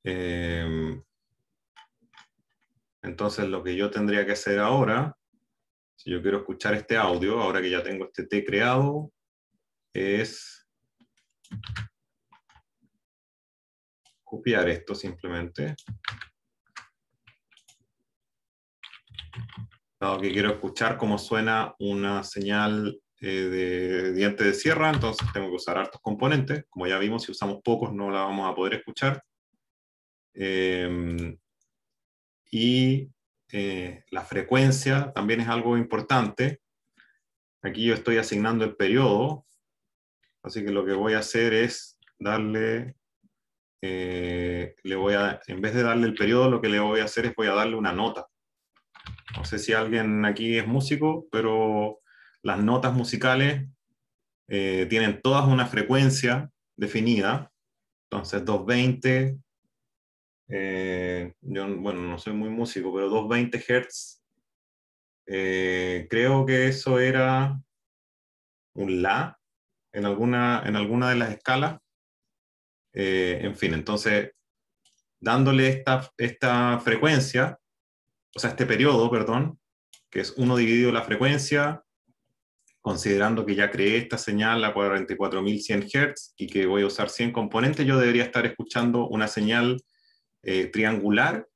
Speaker 1: Em, entonces lo que yo tendría que hacer ahora, si yo quiero escuchar este audio, ahora que ya tengo este T creado, es copiar esto simplemente. Dado que quiero escuchar cómo suena una señal eh, de diente de sierra, entonces tengo que usar hartos componentes. Como ya vimos, si usamos pocos no la vamos a poder escuchar. Eh, y eh, la frecuencia también es algo importante. Aquí yo estoy asignando el periodo, así que lo que voy a hacer es darle, eh, le voy a, en vez de darle el periodo, lo que le voy a hacer es voy a darle una nota. No sé si alguien aquí es músico, pero las notas musicales eh, tienen todas una frecuencia definida. Entonces 220 eh, yo, bueno, no soy muy músico, pero 220 Hz. Eh, creo que eso era un La en alguna, en alguna de las escalas. Eh, en fin, entonces, dándole esta, esta frecuencia, o sea, este periodo, perdón, que es uno dividido la frecuencia, considerando que ya creé esta señal a 44.100 Hz y que voy a usar 100 componentes, yo debería estar escuchando una señal eh, triangular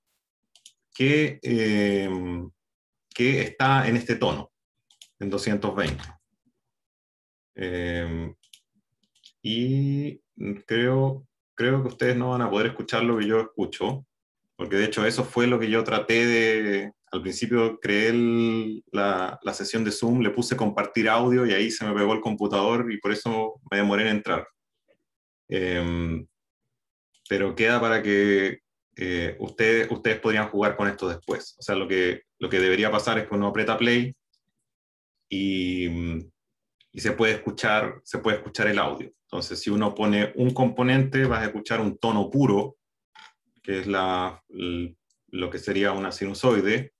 Speaker 1: que, eh, que está en este tono, en 220. Eh, y creo, creo que ustedes no van a poder escuchar lo que yo escucho, porque de hecho eso fue lo que yo traté de... Al principio creé la, la sesión de Zoom, le puse compartir audio y ahí se me pegó el computador y por eso me demoré en entrar. pero queda para que eh, ustedes, ustedes podrían jugar con esto después. O sea, lo que, lo que debería pasar es que uno aprieta play y, se, puede escuchar, se puede escuchar el audio. Entonces, si uno pone un componente, vas a escuchar un tono puro, que es la, lo que sería una sinusoide.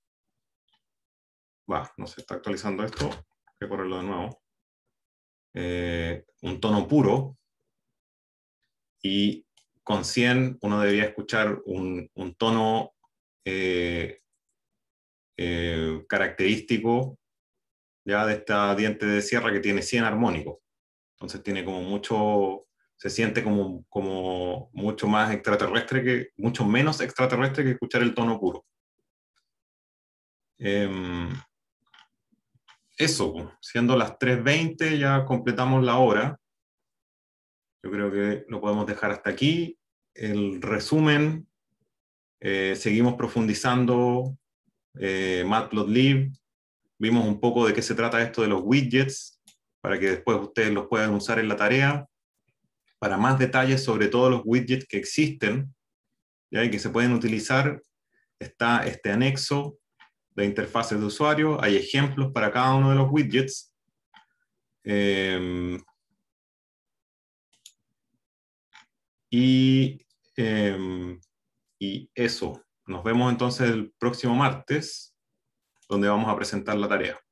Speaker 1: Va, no se está actualizando esto, hay que correrlo de nuevo. Eh, un tono puro. Y con 100 uno debería escuchar un, tono eh, eh, característico ya de esta diente de sierra que tiene 100 armónicos. Entonces tiene como mucho, se siente como, mucho más extraterrestre, que, mucho menos extraterrestre que escuchar el tono puro. Em, eso, siendo las 3.20 ya completamos la hora. Yo creo que lo podemos dejar hasta aquí. El resumen, eh, seguimos profundizando eh, Matplotlib, vimos un poco de qué se trata esto de los widgets, para que después ustedes los puedan usar en la tarea. Para más detalles sobre todos los widgets que existen y que se pueden utilizar, está este anexo de interfaces de usuario. Hay ejemplos para cada
Speaker 2: uno de los widgets. Eh, Em, y, eso, nos vemos entonces el próximo martes, donde vamos a presentar la tarea.